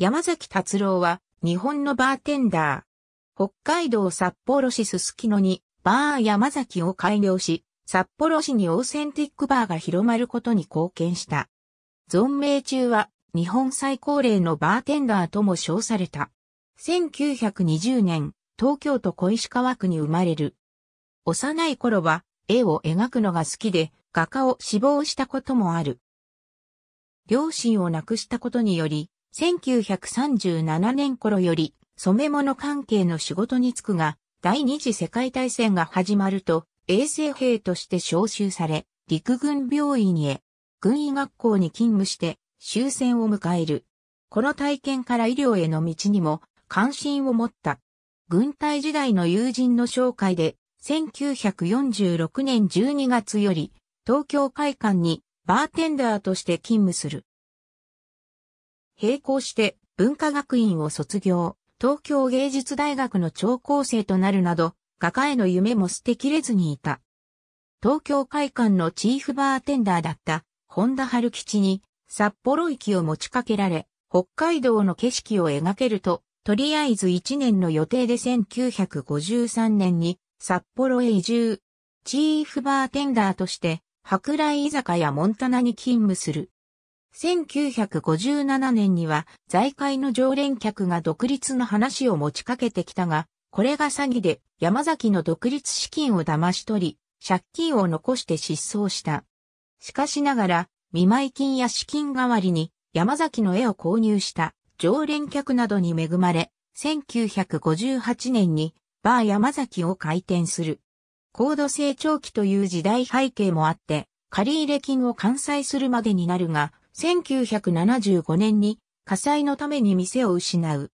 山崎達郎は、日本のバーテンダー。北海道札幌市すすきのに、バー山崎を開業し、札幌市にオーセンティックバーが広まることに貢献した。存命中は、日本最高齢のバーテンダーとも称された。1920年、東京都小石川区に生まれる。幼い頃は、絵を描くのが好きで、画家を志望したこともある。両親を亡くしたことにより、1937年頃より染め物関係の仕事に就くが、第二次世界大戦が始まると、衛生兵として召集され、陸軍病院へ、軍医学校に勤務して、終戦を迎える。この体験から医療への道にも関心を持った。軍隊時代の友人の紹介で、1946年12月より、東京会館にバーテンダーとして勤務する。並行して文化学院を卒業、東京芸術大学の超高生となるなど、画家への夢も捨てきれずにいた。東京会館のチーフバーテンダーだった本田春吉に札幌行きを持ちかけられ、北海道の景色を描けると、とりあえず1年の予定で1953年に札幌へ移住。チーフバーテンダーとして、博来居酒屋モンタナに勤務する。1957年には財界の常連客が独立の話を持ちかけてきたが、これが詐欺で山崎の独立資金を騙し取り、借金を残して失踪した。しかしながら、見舞金や資金代わりに山崎の絵を購入した常連客などに恵まれ、1958年にバー山崎を開店する。高度成長期という時代背景もあって、借入金を完済するまでになるが、1975年に火災のために店を失う。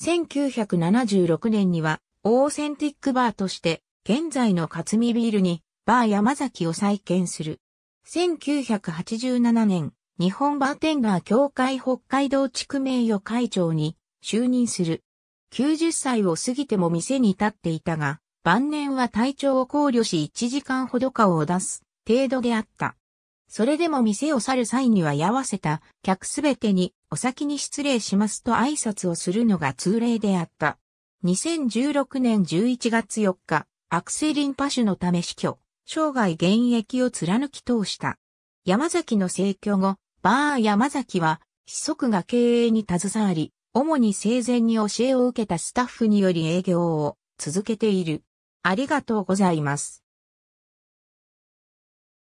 1976年にはオーセンティックバーとして現在の勝見ビールにバー山崎を再建する。1987年、日本バーテンガー協会北海道地区名誉会長に就任する。90歳を過ぎても店に立っていたが、晩年は体調を考慮し1時間ほど顔を出す程度であった。それでも店を去る際には居合わせた客すべてにお先に失礼しますと挨拶をするのが通例であった。2016年11月4日、悪性リンパ腫のため死去、生涯現役を貫き通した。山崎の逝去後、バー山崎は、子息が経営に携わり、主に生前に教えを受けたスタッフにより営業を続けている。ありがとうございます。